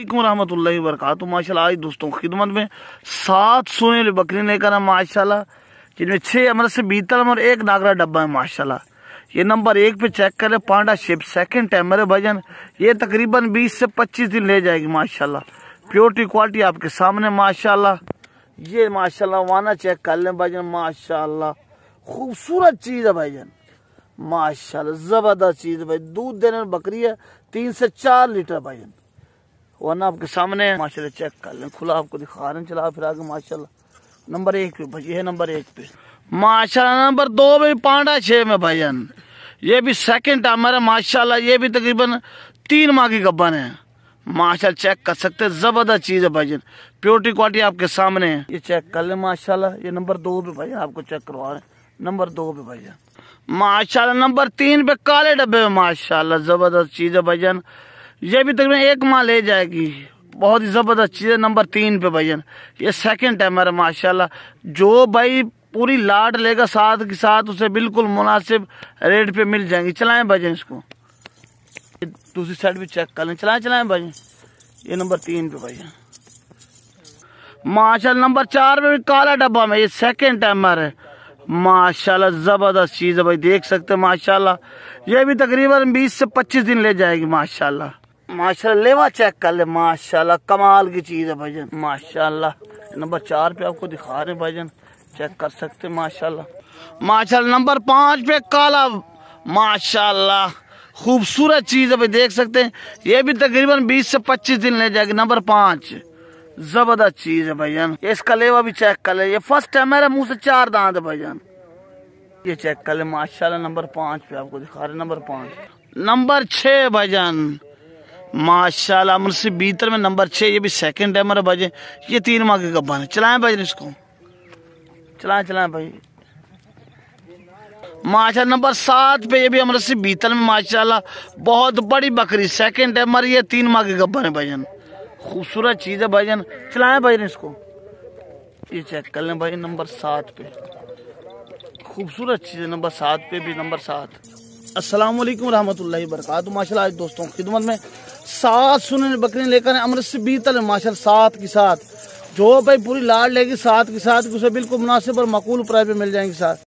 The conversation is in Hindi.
रहमत वरक माशा आज दोस्तों की खिदमत में सात सोने बकरी लेकर है माशाला जिनमें छः अमर से बीतल अमर एक नागरा डब्बा है माशाला ये नंबर एक पे चेक करें पांडा शिप सेकंड मेरे भजन ये तकरीबन 20 से 25 दिन ले जाएगी माशाल्लाह प्योरिटी क्वालिटी आपके सामने माशाल्लाह ये माशाल्लाह वाना चेक कर लें भजन माशाल्लाह खूबसूरत चीज़ है भाईजन माशाल्लाह ज़बरदस्त चीज़ है भाई दूध देने में बकरी है तीन से चार लीटर भाईजन वरना आपके सामने माशाल्लाह चेक कर लें खुला आपको दिखा रहे हैं चला फिर आगे माशाल्लाह नंबर एक पे भाई ये नंबर एक पे माशाल्लाह नंबर दो में पांडा छः में भाईजान ये भी सेकंड टाइम है माशाल्लाह ये भी तकरीबन तीन माह की गब्बन है माशा चेक कर सकते हैं ज़बरदस्त चीज़ है भाईजान प्योरिटी क्वालिटी आपके सामने है ये चेक कर लें माशाल्लाह ये नंबर दो पे भाई आपको चेक करवा रहे हैं नंबर दो पे भाईजान माशाल्लाह नंबर तीन पे काले डब्बे में माशाल्लाह ज़बरदस्त चीज़ है भाईजान ये भी तकरीबन एक माह ले जाएगी बहुत ही ज़बरदस्त चीज़ है नंबर तीन पे भैया ये सेकंड टाइम है माशाल्लाह जो भाई पूरी लाट लेगा साथ के साथ उसे बिल्कुल मुनासिब रेट पे मिल जाएंगी चलाएं भाई इसको दूसरी साइड भी चेक कर लें चलाएं चलाएं भाई ये नंबर तीन पे भजन माशाल्लाह नंबर चार पे भी काला डब्बा में ये सेकेंड टाइम है माशाल्लाह ज़बरदस्त चीज़ है भाई देख सकते हैं माशाल्लाह ये भी तकरीबन बीस से पच्चीस दिन ले जाएगी माशाल्लाह माशाल्लाह लेवा चेक कर ले माशाल्लाह कमाल की चीज़ है भजन माशाल्लाह नंबर चार पे आपको दिखा रहे भजन चेक कर सकते माशाल्लाह माशाल्लाह नंबर पांच पे काला माशाल्लाह खूबसूरत चीज़ है देख सकते हैं ये भी तकरीबन बीस से पच्चीस दिन ले जाएगी नंबर पांच जबरदस्त चीज़ है भैया इसका लेवा भी चेक कर ले ये फर्स्ट टाइम मेरे मुंह से चार दांत है भजन ये चेक कर ले माशाल्लाह नंबर पांच पे आपको दिखा रहे नंबर पाँच नंबर छः भजन माशाल्लाह मुंशी बीतर में नंबर छः ये भी सेकंड है मेरा बजे ये तीन माह के गब्बा है चलाएं भाई इसको चलाएं चलाएं भाई माशा नंबर सात पे ये भी हमारे से बीतल में माशाल्लाह बहुत बड़ी बकरी सेकंड है मरी ये तीन माह के गब्बा है भाईजन खूबसूरत चीज़ है भाईजन चलाएं भाई इसको ये चेक कर लें भाई नंबर सात पे खूबसूरत चीज़ है नंबर सात पे भी नंबर सात असलम वरहमल वर्क माशा दोस्तों खिदमत में सात सुनन बकरी लेकर अमृत से बीतल माशा सात के साथ जो भाई पूरी लाड लेगी साथ के साथ उसे बिल्कुल मुनासिब और मकूल प्राइस मिल जाएंगे साथ